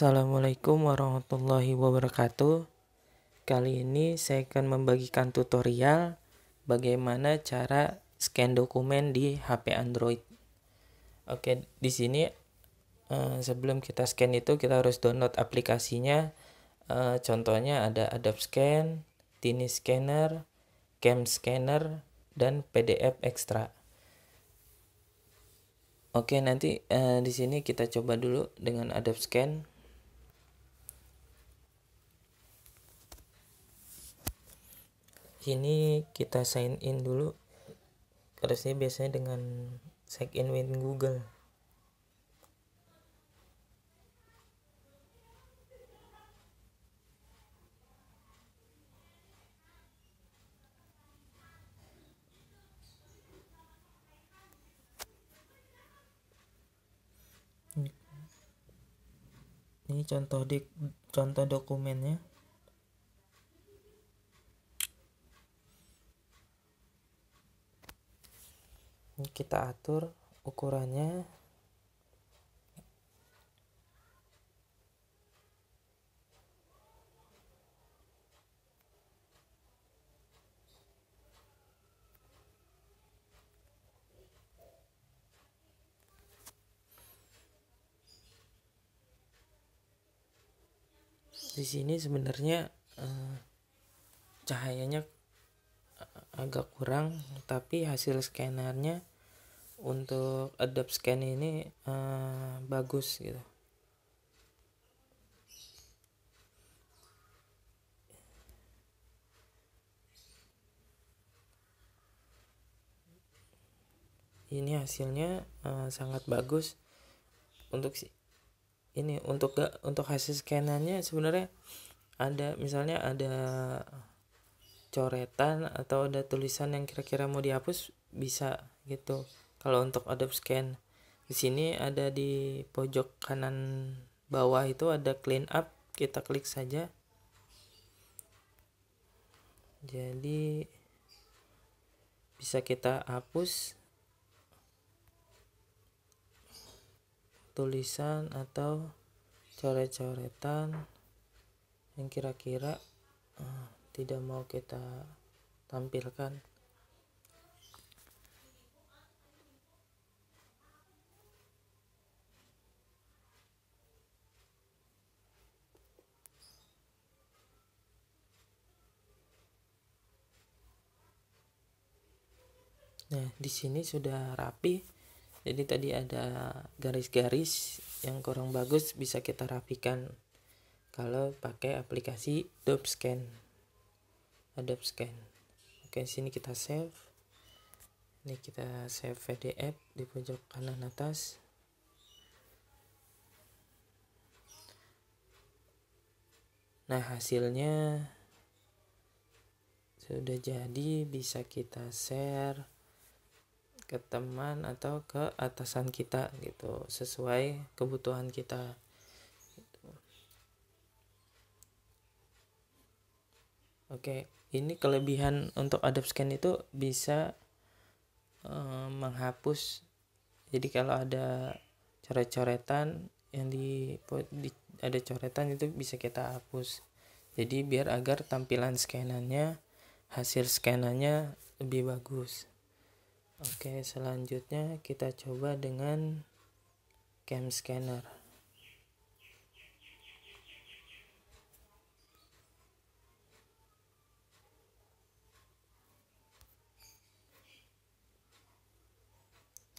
Assalamualaikum warahmatullahi wabarakatuh. Kali ini saya akan membagikan tutorial bagaimana cara scan dokumen di HP Android. Oke, di sini eh, sebelum kita scan itu kita harus download aplikasinya. Eh, contohnya ada Adobe Scan, Tiny Scanner, Cam Scanner, dan PDF Extra. Oke, nanti eh, di sini kita coba dulu dengan Adobe Scan. sini kita sign in dulu harusnya biasanya dengan sign in with Google ini contoh di contoh dokumennya kita atur ukurannya di sini sebenarnya eh, cahayanya eh, agak kurang tapi hasil skenernya untuk Adobe Scan ini uh, bagus gitu. Ini hasilnya uh, sangat bagus untuk si ini untuk gak untuk hasil scanannya sebenarnya ada misalnya ada coretan atau ada tulisan yang kira-kira mau dihapus bisa gitu kalau untuk Adobe Scan, di sini ada di pojok kanan bawah itu ada clean up, kita klik saja. Jadi bisa kita hapus tulisan atau coret-coretan yang kira-kira eh, tidak mau kita tampilkan Nah, di sini sudah rapi. Jadi tadi ada garis-garis yang kurang bagus bisa kita rapikan kalau pakai aplikasi Adobe Scan. Adobe Scan. Oke, sini kita save. Ini kita save PDF di pojok kanan atas. Nah, hasilnya sudah jadi bisa kita share ke teman atau ke atasan kita gitu sesuai kebutuhan kita gitu. oke ini kelebihan untuk adab scan itu bisa um, menghapus jadi kalau ada coret-coretan yang di, di ada coretan itu bisa kita hapus jadi biar agar tampilan scanannya hasil scanannya lebih bagus Oke, selanjutnya kita coba dengan cam scanner.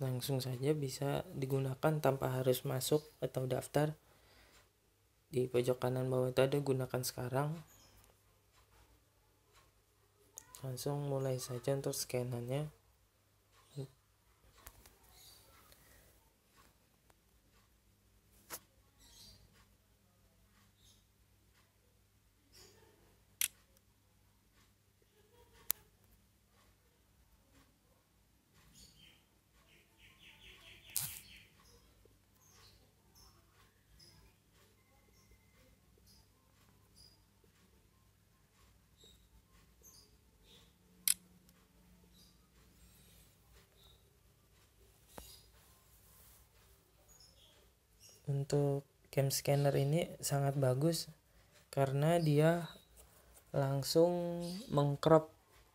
Langsung saja bisa digunakan tanpa harus masuk atau daftar. Di pojok kanan bawah tadi gunakan sekarang. Langsung mulai saja untuk scanannya. untuk cam scanner ini sangat bagus karena dia langsung mengcrop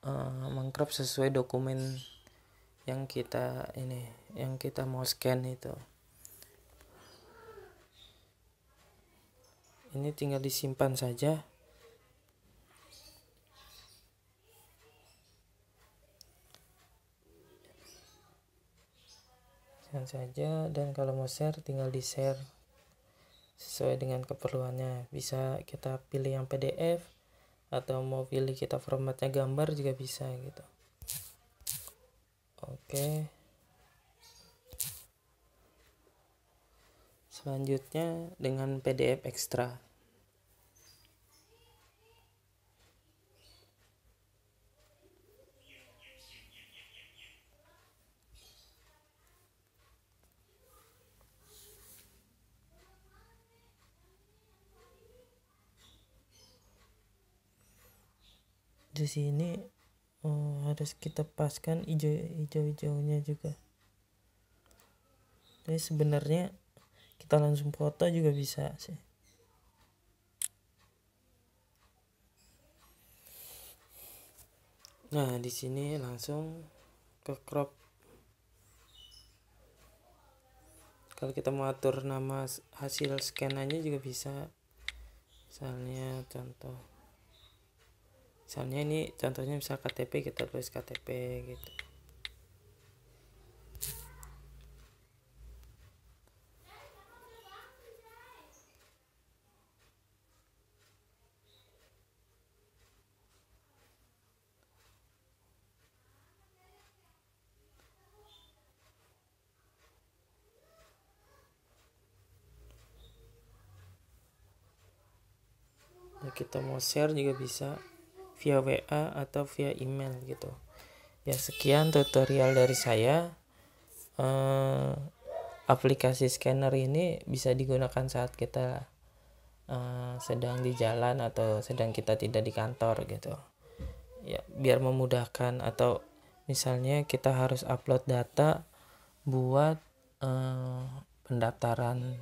uh, mengcrop sesuai dokumen yang kita ini yang kita mau scan itu ini tinggal disimpan saja Silakan saja dan kalau mau share tinggal di share sesuai dengan keperluannya. Bisa kita pilih yang PDF atau mau pilih kita formatnya gambar juga bisa gitu. Oke. Selanjutnya dengan PDF ekstra. di sini eh, harus kita paskan hijau-hijau-hijaunya juga jadi sebenarnya kita langsung foto juga bisa sih nah di sini langsung ke crop kalau kita mau atur nama hasil scan aja juga bisa misalnya contoh misalnya ini contohnya misal KTP kita tulis KTP gitu ya, kita mau share juga bisa via WA atau via email gitu ya sekian tutorial dari saya Uh, aplikasi scanner ini bisa digunakan saat kita uh, sedang di jalan atau sedang kita tidak di kantor gitu ya biar memudahkan atau misalnya kita harus upload data buat uh, pendaftaran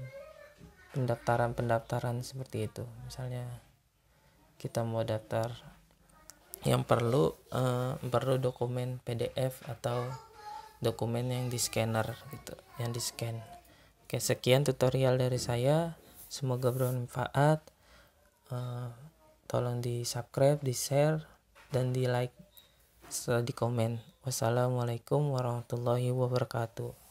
pendaftaran pendaftaran seperti itu misalnya kita mau daftar yang perlu uh, perlu dokumen PDF atau dokumen yang di scanner gitu yang di scan oke sekian tutorial dari saya semoga bermanfaat uh, tolong di subscribe di share dan di like di komen wassalamualaikum warahmatullahi wabarakatuh